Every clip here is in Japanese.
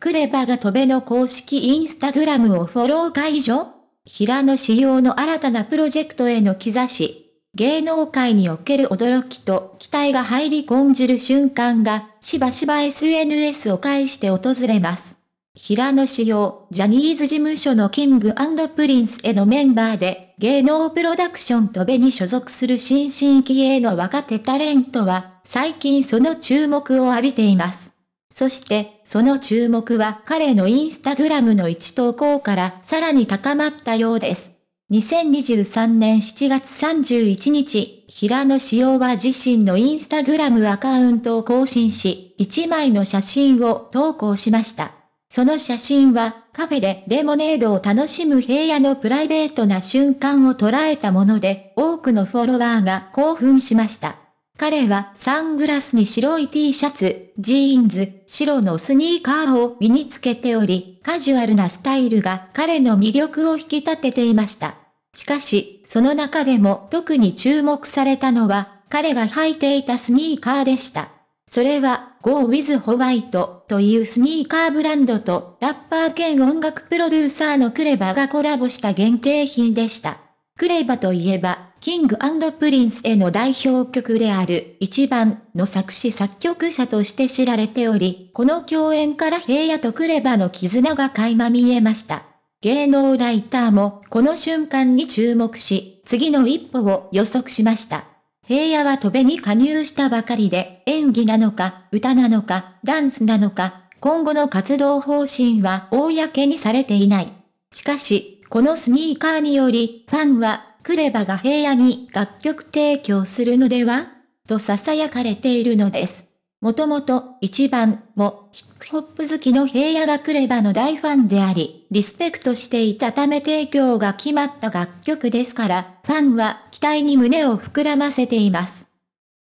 クレバが飛べの公式インスタグラムをフォロー解除平野仕様の新たなプロジェクトへの兆し。芸能界における驚きと期待が入り込んじる瞬間が、しばしば SNS を介して訪れます。平野仕様、ジャニーズ事務所のキングプリンスへのメンバーで、芸能プロダクションとべに所属する新進気鋭の若手タレントは、最近その注目を浴びています。そしてその注目は彼のインスタグラムの一投稿からさらに高まったようです。2023年7月31日、平野紫耀は自身のインスタグラムアカウントを更新し、1枚の写真を投稿しました。その写真は、カフェでレモネードを楽しむ平野のプライベートな瞬間を捉えたもので、多くのフォロワーが興奮しました。彼はサングラスに白い T シャツ、ジーンズ、白のスニーカーを身につけており、カジュアルなスタイルが彼の魅力を引き立てていました。しかし、その中でも特に注目されたのは、彼が履いていたスニーカーでした。それは、Go with White というスニーカーブランドとラッパー兼音楽プロデューサーのクレバがコラボした限定品でした。クレバといえば、キングプリンスへの代表曲である一番の作詞作曲者として知られており、この共演から平野とクレバの絆が垣間見えました。芸能ライターもこの瞬間に注目し、次の一歩を予測しました。平野は戸べに加入したばかりで、演技なのか、歌なのか、ダンスなのか、今後の活動方針は公にされていない。しかし、このスニーカーにより、ファンは、クレバが平野に楽曲提供するのではと囁かれているのです。もともと、一番も、ヒップホップ好きの平野がクレバの大ファンであり、リスペクトしていたため提供が決まった楽曲ですから、ファンは期待に胸を膨らませています。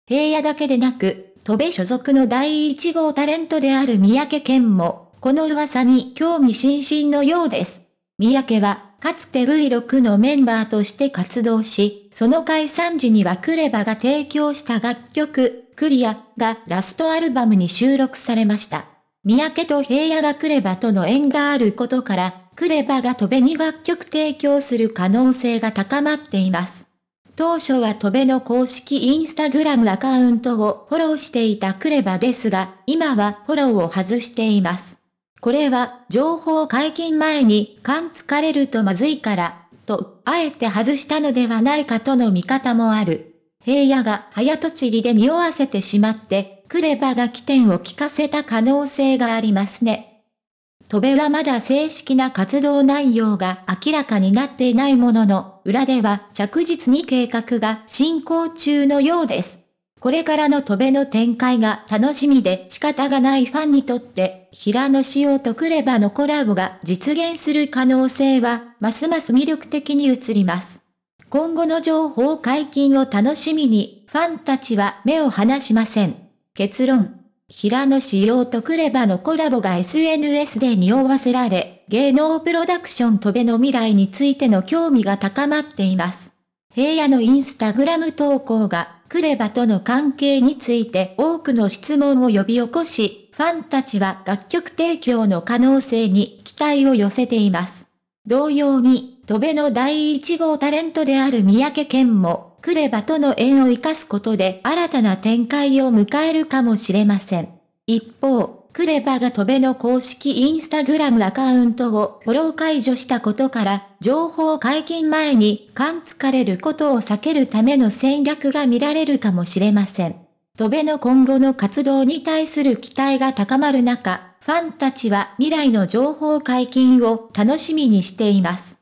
平野だけでなく、戸部所属の第一号タレントである三宅健も、この噂に興味津々のようです。三宅は、かつて V6 のメンバーとして活動し、その解散時にはクレバが提供した楽曲、クリアがラストアルバムに収録されました。三宅と平野がクレバとの縁があることから、クレバが戸辺に楽曲提供する可能性が高まっています。当初は戸辺の公式インスタグラムアカウントをフォローしていたクレバですが、今はフォローを外しています。これは情報解禁前に勘疲れるとまずいから、と、あえて外したのではないかとの見方もある。平野が早とちりで匂わせてしまって、クレバが起点を聞かせた可能性がありますね。戸辺はまだ正式な活動内容が明らかになっていないものの、裏では着実に計画が進行中のようです。これからの飛べの展開が楽しみで仕方がないファンにとって、平野紫耀とクレバのコラボが実現する可能性は、ますます魅力的に映ります。今後の情報解禁を楽しみに、ファンたちは目を離しません。結論。平野紫耀とクレバのコラボが SNS で匂わせられ、芸能プロダクション飛べの未来についての興味が高まっています。平野のインスタグラム投稿がクレバとの関係について多くの質問を呼び起こし、ファンたちは楽曲提供の可能性に期待を寄せています。同様に、戸辺の第1号タレントである三宅健も、クレバとの縁を生かすことで新たな展開を迎えるかもしれません。一方、クレバが戸辺の公式インスタグラムアカウントをフォロー解除したことから、情報解禁前に感つかれることを避けるための戦略が見られるかもしれません。戸辺の今後の活動に対する期待が高まる中、ファンたちは未来の情報解禁を楽しみにしています。